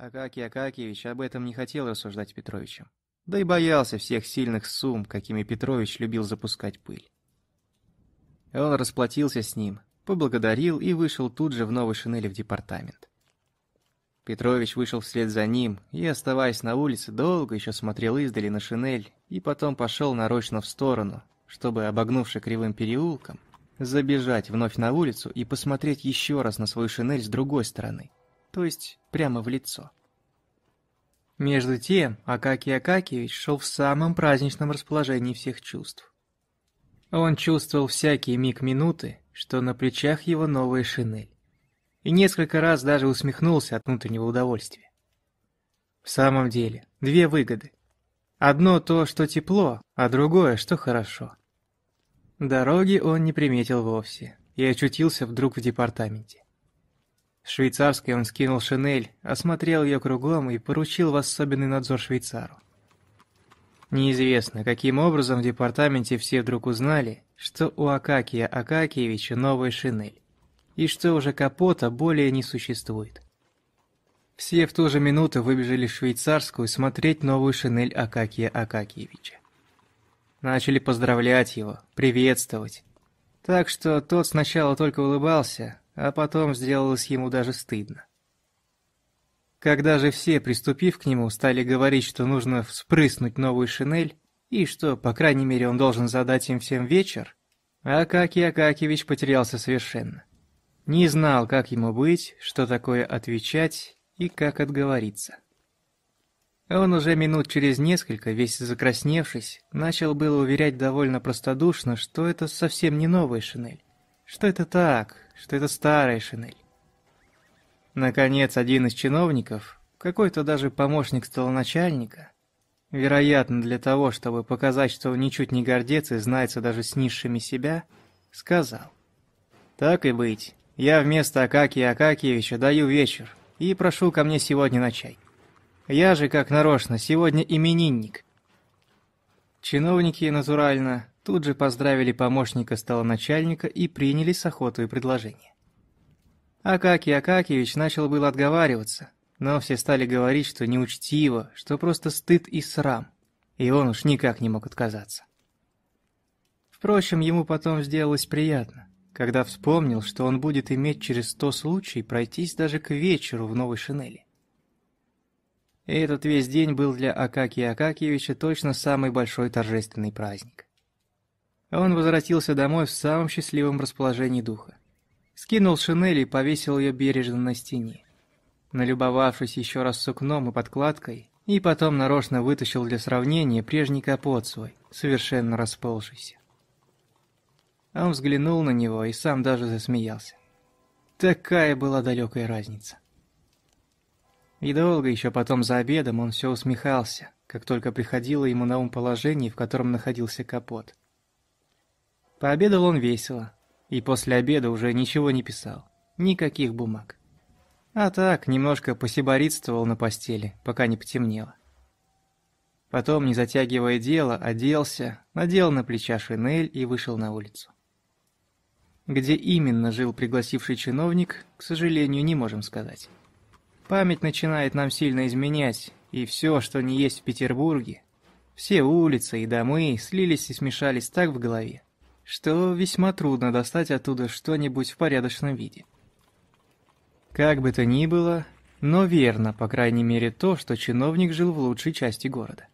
Акакий Акакиевич об этом не хотел рассуждать Петровичем. Да и боялся всех сильных сумм, какими Петрович любил запускать пыль. Он расплатился с ним, поблагодарил и вышел тут же в новой шинели в департамент. Петрович вышел вслед за ним и, оставаясь на улице, долго еще смотрел издали на шинель и потом пошел нарочно в сторону, чтобы, обогнувши кривым переулком, забежать вновь на улицу и посмотреть еще раз на свою шинель с другой стороны – то есть прямо в лицо. Между тем, Акакий Акакиевич шел в самом праздничном расположении всех чувств. Он чувствовал всякий миг минуты, что на плечах его новая шинель. И несколько раз даже усмехнулся от внутреннего удовольствия. В самом деле, две выгоды. Одно то, что тепло, а другое, что хорошо. Дороги он не приметил вовсе и очутился вдруг в департаменте. В швейцарской он скинул шинель, осмотрел ее кругом и поручил в особенный надзор швейцару. Неизвестно, каким образом в департаменте все вдруг узнали, что у Акакия Акакиевича новая шинель, и что уже капота более не существует. Все в ту же минуту выбежали в швейцарскую смотреть новую шинель Акакия Акакиевича. Начали поздравлять его, приветствовать. Так что тот сначала только улыбался, а потом сделалось ему даже стыдно. Когда же все, приступив к нему, стали говорить, что нужно вспрыснуть новую шинель, и что, по крайней мере, он должен задать им всем вечер, Акакий Акакевич потерялся совершенно. Не знал, как ему быть, что такое отвечать и как отговориться. Он уже минут через несколько, весь закрасневшись, начал было уверять довольно простодушно, что это совсем не новая шинель, что это так, что это старая шинель. Наконец, один из чиновников, какой-то даже помощник столоначальника, вероятно, для того, чтобы показать, что он ничуть не гордец и знается даже с низшими себя, сказал. «Так и быть, я вместо Акакия Акакиевича даю вечер и прошу ко мне сегодня на чай. Я же, как нарочно, сегодня именинник». Чиновники, натурально, Тут же поздравили помощника столоначальника и принялись с охотой предложение. Акакий Акакиевич начал было отговариваться, но все стали говорить, что неучтиво, что просто стыд и срам, и он уж никак не мог отказаться. Впрочем, ему потом сделалось приятно, когда вспомнил, что он будет иметь через сто случай пройтись даже к вечеру в новой шинели. И этот весь день был для Акакия Акакиевича точно самый большой торжественный праздник. Он возвратился домой в самом счастливом расположении духа. Скинул шинель и повесил ее бережно на стене. Налюбовавшись еще раз сукном и подкладкой, и потом нарочно вытащил для сравнения прежний капот свой, совершенно расползшийся. Он взглянул на него и сам даже засмеялся. Такая была далекая разница. И долго еще потом за обедом он все усмехался, как только приходило ему на ум положение, в котором находился капот – Пообедал он весело. И после обеда уже ничего не писал. Никаких бумаг. А так, немножко посиборитствовал на постели, пока не потемнело. Потом, не затягивая дело, оделся, надел на плеча шинель и вышел на улицу. Где именно жил пригласивший чиновник, к сожалению, не можем сказать. Память начинает нам сильно изменять, и все, что не есть в Петербурге, все улицы и домы слились и смешались так в голове, что весьма трудно достать оттуда что-нибудь в порядочном виде. Как бы то ни было, но верно, по крайней мере, то, что чиновник жил в лучшей части города.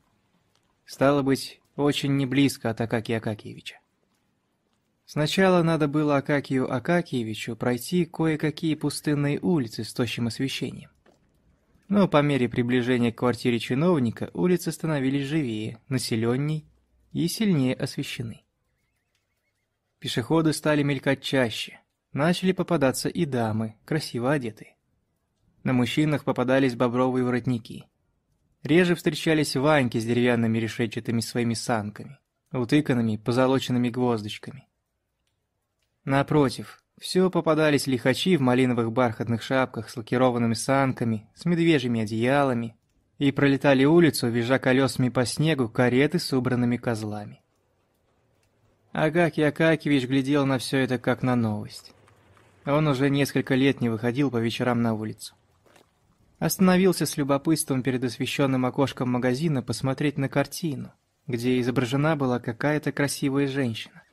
Стало быть, очень не близко от Акакия Акакиевича. Сначала надо было Акакию Акакиевичу пройти кое-какие пустынные улицы с тощим освещением. Но по мере приближения к квартире чиновника улицы становились живее, населенней и сильнее освещены. Пешеходы стали мелькать чаще. Начали попадаться и дамы, красиво одетые. На мужчинах попадались бобровые воротники. Реже встречались ваньки с деревянными решетчатыми своими санками, утыканными позолоченными гвоздочками. Напротив, все попадались лихачи в малиновых бархатных шапках с лакированными санками, с медвежьими одеялами, и пролетали улицу, визжа колесами по снегу кареты с убранными козлами. Агаки Акакевич глядел на все это как на новость. Он уже несколько лет не выходил по вечерам на улицу. Остановился с любопытством перед освещенным окошком магазина посмотреть на картину, где изображена была какая-то красивая женщина,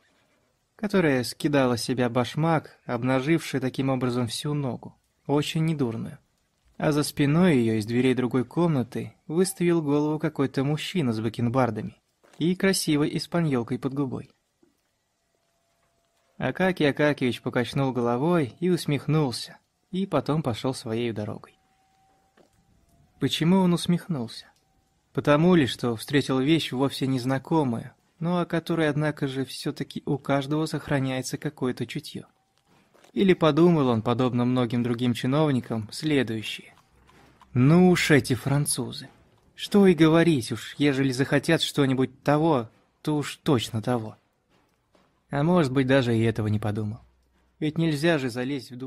которая скидала с себя башмак, обнаживший таким образом всю ногу, очень недурную. А за спиной ее из дверей другой комнаты выставил голову какой-то мужчина с бакенбардами и красивой испаньолкой под губой. Акакий Акакевич покачнул головой и усмехнулся, и потом пошел своей дорогой. Почему он усмехнулся? Потому ли, что встретил вещь вовсе незнакомую, но о которой, однако же, все-таки у каждого сохраняется какое-то чутье. Или подумал он, подобно многим другим чиновникам, следующее. «Ну уж эти французы! Что и говорить уж, ежели захотят что-нибудь того, то уж точно того. А может быть, даже и этого не подумал. Ведь нельзя же залезть в душу.